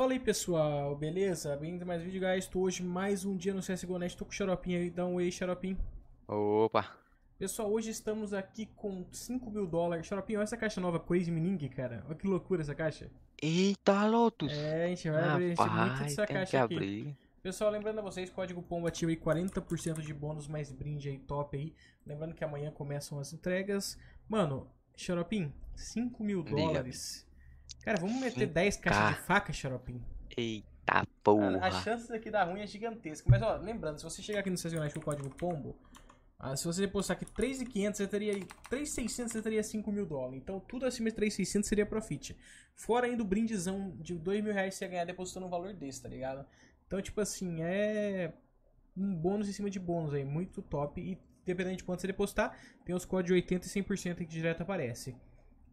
Fala aí pessoal, beleza? Bem-vindo a mais um vídeo, guys. Estou hoje mais um dia no CSGONET. Net. Estou com o Xaropim aí, dá um oi, Xaropim. Opa! Pessoal, hoje estamos aqui com 5 mil dólares. Xaropim, olha essa caixa nova Crazy Mining, cara. Olha que loucura essa caixa. Eita, Lotus! É, a gente vai abrir, Rapaz, a gente muito caixa aqui. Abrir. Pessoal, lembrando a vocês, código POMBO ativa aí 40% de bônus mais brinde aí top aí. Lembrando que amanhã começam as entregas. Mano, Xaropim, 5 mil dólares Cara, vamos meter 10 caixas de tá. faca, xaropinho? Eita porra. Cara, a chance daqui dar ruim é gigantesca. Mas, ó, lembrando, se você chegar aqui no Sazonais com o código POMBO, ah, se você depositar aqui 3,500, você teria 3,600, você teria 5 mil dólares. Então, tudo acima de 3,600 seria profit. Fora ainda o brindezão de 2 mil reais que você ia ganhar depositando um valor desse, tá ligado? Então, tipo assim, é um bônus em cima de bônus aí, muito top. E dependendo de quanto você depositar, tem os códigos de 80 e 100% que direto aparece.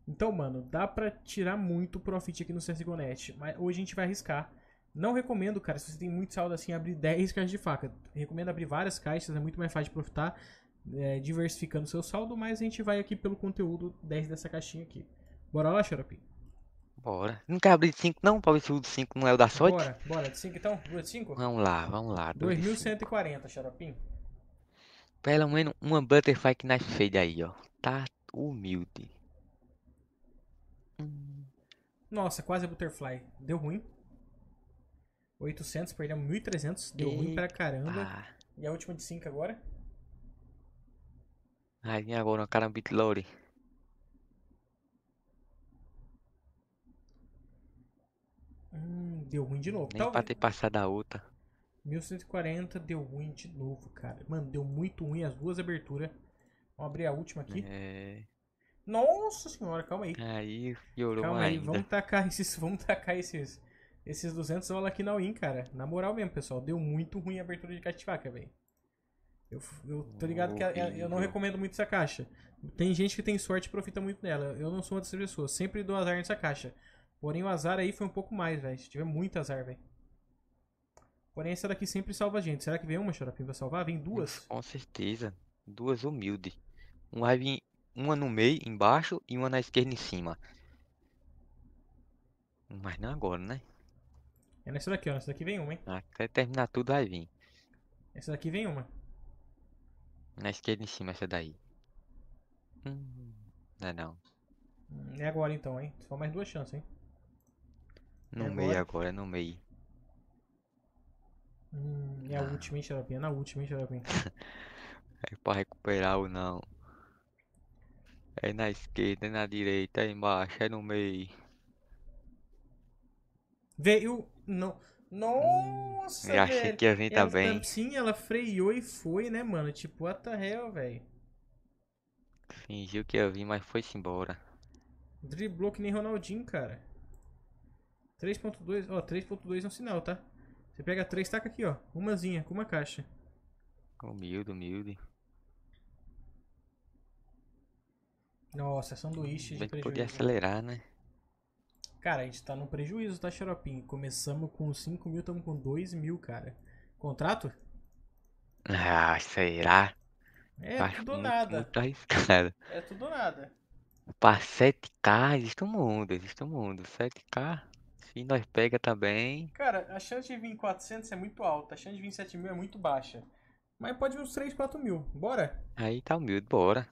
Então, mano, dá pra tirar muito profit aqui no CSGO mas hoje a gente vai arriscar. Não recomendo, cara, se você tem muito saldo assim, abrir 10 caixas de faca. Recomendo abrir várias caixas, é muito mais fácil de profitar, é, diversificando seu saldo, mas a gente vai aqui pelo conteúdo 10 dessa caixinha aqui. Bora lá, Xaropi? Bora. Não quer abrir de 5 não? Pra ver se o 5 não é o da sorte? Bora, bora. De 5 então? Duas de 5? Vamos lá, vamos lá. 2140, Xaropim. Pelo menos uma Butterfly que nasce feia aí, ó. Tá humilde. Nossa, quase a Butterfly. Deu ruim. 800, perdemos 1.300. Deu Eita. ruim pra caramba. E a última de 5 agora? Rainha agora, carambit Lori. Hum, deu ruim de novo. Nem Talvez... pra ter passado a outra. 1140 deu ruim de novo, cara. Mano, deu muito ruim as duas aberturas. Vamos abrir a última aqui. É... Nossa senhora, calma aí. Aí, piorou Calma aí, ainda. vamos tacar esses, vamos tacar esses, esses 200 dólares aqui na Win, cara. Na moral mesmo, pessoal, deu muito ruim a abertura de faca velho. Eu, eu tô ligado que a, eu não recomendo muito essa caixa. Tem gente que tem sorte e profita muito dela. Eu não sou uma dessas pessoas. Sempre dou azar nessa caixa. Porém, o azar aí foi um pouco mais, velho. Se tiver muito azar, velho. Porém, essa daqui sempre salva a gente. Será que vem uma, Xarapim, pra salvar? Vem duas? Com certeza. Duas humilde. Um vai vir uma no meio, embaixo, e uma na esquerda em cima. Mas não é agora, né? É nessa daqui, ó. Nessa daqui vem uma, hein? Até ah, terminar tudo vai vir. Essa daqui vem uma. Na esquerda em cima, essa daí. Hum, não é não. Hum, é agora então, hein? Só mais duas chances, hein? No é meio agora. agora, no meio. Hum, é a ah. última, hein, Xaropinha? É na última, hein, Xaropinha? é pra recuperar ou não. É na esquerda, é na direita, é embaixo, é no meio. Veio. Não. Nossa, Eu achei velho. que ia vir ela, também. Sim, ela freou e foi, né, mano? Tipo, what the hell, velho. Fingiu que ia vir, mas foi-se embora. Driblou que nem Ronaldinho, cara. 3.2, ó, 3.2 é um sinal, tá? Você pega 3, taca aqui, ó. Umazinha, com uma caixa. Humilde, humilde. Nossa, sanduíche de Tem prejuízo. poder acelerar, né? Cara, a gente tá no prejuízo, tá, Xaropim? Começamos com 5 mil, estamos com 2 mil, cara. Contrato? Ah, será? É Acho tá tudo muito, nada. Muito arriscado. É tudo nada. Pra 7K, existe um mundo, existe um mundo. 7K, se nós pega também. Tá cara, a chance de vir 400 é muito alta, a chance de vir 7 mil é muito baixa. Mas pode vir uns 3, 4 mil. Bora? Aí tá humilde, bora.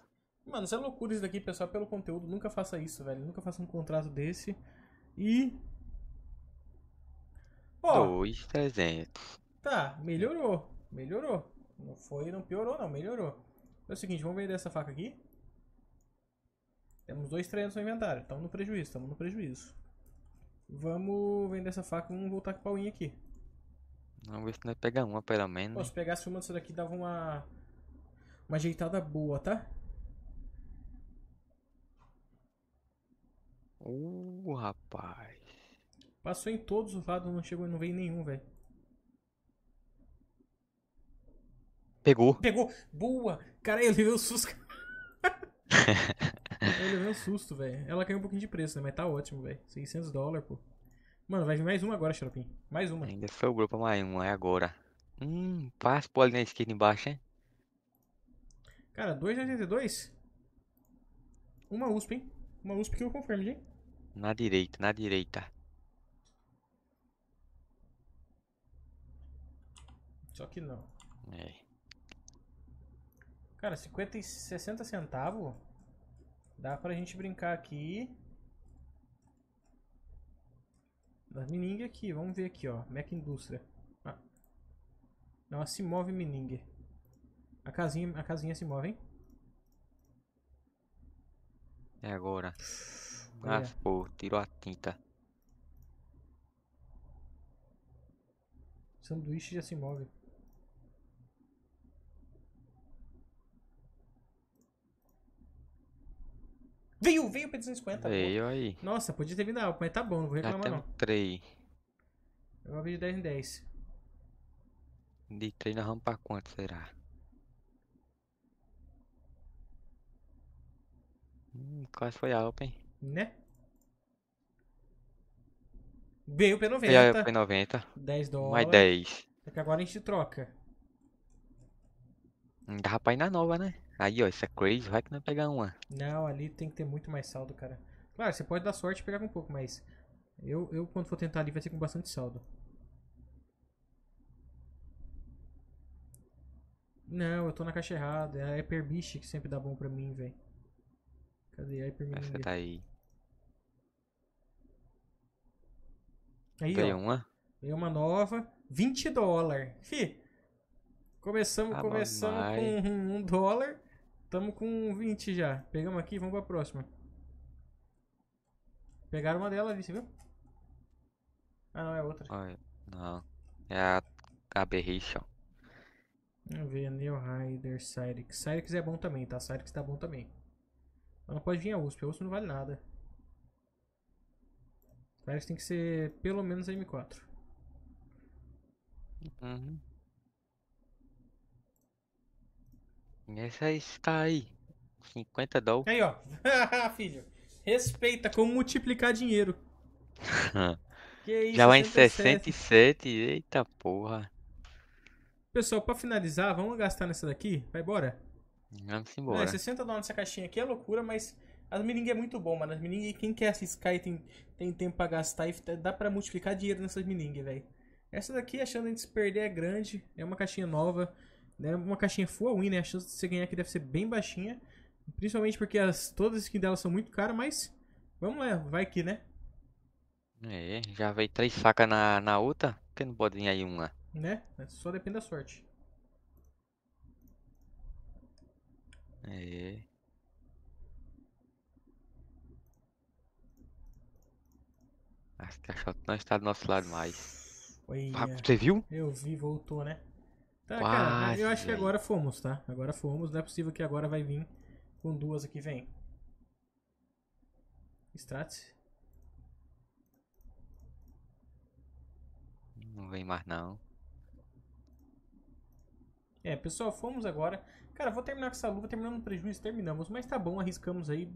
Mano, isso é loucura isso daqui, pessoal, pelo conteúdo. Nunca faça isso, velho. Nunca faça um contrato desse. E. Ó. 2,300. Tá, melhorou. Melhorou. Não foi, não piorou, não. Melhorou. É o seguinte, vamos vender essa faca aqui. Temos 2,300 no inventário. Estamos no prejuízo, estamos no prejuízo. Vamos vender essa faca e vamos voltar com a pauinha aqui. Vamos ver se nós pega uma, pelo menos. Pô, se pegasse uma dessa daqui, dava uma. Uma ajeitada boa, tá? Uh, rapaz. Passou em todos os lados, não chegou, não veio nenhum, velho. Pegou. Pegou. Boa. Cara, ele levei um susto. Ele levei um susto, velho. Ela caiu um pouquinho de preço, né? Mas tá ótimo, velho. 600 dólares, pô. Mano, vai vir mais uma agora, Xaropim. Mais uma. Ainda foi o grupo mais uma, é agora. Hum, faz pole na esquerda embaixo, hein? Cara, 2,82? Uma USP, hein? Uma USP que eu confirmo, hein? Na direita, na direita. Só que não. É. Cara, 50 e 60 centavos? Dá pra gente brincar aqui. Nas Mining aqui, vamos ver aqui, ó. Mac Indústria. Ah. Não, se move Mining. A casinha, a casinha se move, hein? É agora. Ah, Olha. É. pô, tirou a tinta. sanduíche já se move. Veio, veio P250. Veio pô. aí. Nossa, podia ter vindo a Alp, mas tá bom, não vou reclamar Já tem um não. trem. Eu vou abrir 10 em 10. De trem na rampa quanto será? Hum, quase foi a Alp, hein? Né? Veio P90. Veio P90. 10 dólares. Mais 10. Só que agora a gente troca. Dá pra ir na nova, né? Aí, ó, isso é crazy, vai que não vai pegar uma. Não, ali tem que ter muito mais saldo, cara. Claro, você pode dar sorte e pegar com um pouco, mas... Eu, eu, quando for tentar ali, vai ser com bastante saldo. Não, eu tô na caixa errada. É a é Hyper Beast que sempre dá bom pra mim, velho. Cadê a Hypermedia? Essa tá aí. aí Ganhei ó, uma? Ganhei uma nova. 20 dólares. Fih. começamos, ah, começamos com 1 um dólar. Tamo com 20 já. Pegamos aqui, e vamos pra próxima. Pegaram uma dela, você viu? Ah, não, é outra. Não. É a Aberration. Vamos ver, Neo Rider, Cyrix. Cyrix é bom também, tá? Cyrix tá bom também. Ela é pode vir a USP. A USP não vale nada. Parece que tem que ser pelo menos a M4. Uhum. Essa está aí. 50 dólares. Aí, ó. Filho, respeita como multiplicar dinheiro. isso, Já vai em 67. Eita porra. Pessoal, pra finalizar, vamos gastar nessa daqui? Vai embora? Vamos embora. É, 60 dólares nessa caixinha aqui é loucura, mas as miringas é muito bom, mano. As miringas, quem quer arriscar e tem, tem tempo pra gastar, e dá pra multiplicar dinheiro nessas miringas, velho. Essa daqui, a de se perder é grande. É uma caixinha nova. Né? Uma caixinha full win, né? A chance de você ganhar aqui deve ser bem baixinha. Principalmente porque as, todas as skins dela são muito caras, mas... Vamos lá, vai que, né? É, já veio três sacas na, na outra. Por que não pode vir aí uma? Né? Só depende da sorte. É. As caixotas não está do nosso lado mais. Oi, você viu? Eu vi, voltou, né? Tá, Quase. cara, eu acho que agora fomos, tá? Agora fomos, não é possível que agora vai vir com duas aqui, vem. Stratis? Não vem mais não. É, pessoal, fomos agora. Cara, vou terminar com essa luva, terminando no prejuízo, terminamos. Mas tá bom, arriscamos aí.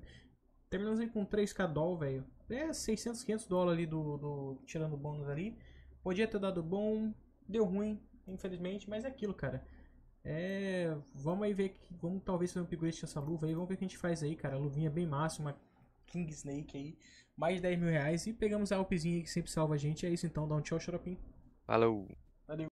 Terminamos aí com 3k doll, velho. É, 600, 500 dólares ali do, do... Tirando bônus ali. Podia ter dado bom, deu ruim, infelizmente, mas é aquilo, cara. É, vamos aí ver, que, vamos talvez fazer um upgrade nessa luva aí, vamos ver o que a gente faz aí, cara. A luvinha bem massa, uma King Snake aí, mais de 10 mil reais. E pegamos a alpezinha que sempre salva a gente. É isso então, dá um tchau, xaropim. Falou. Valeu.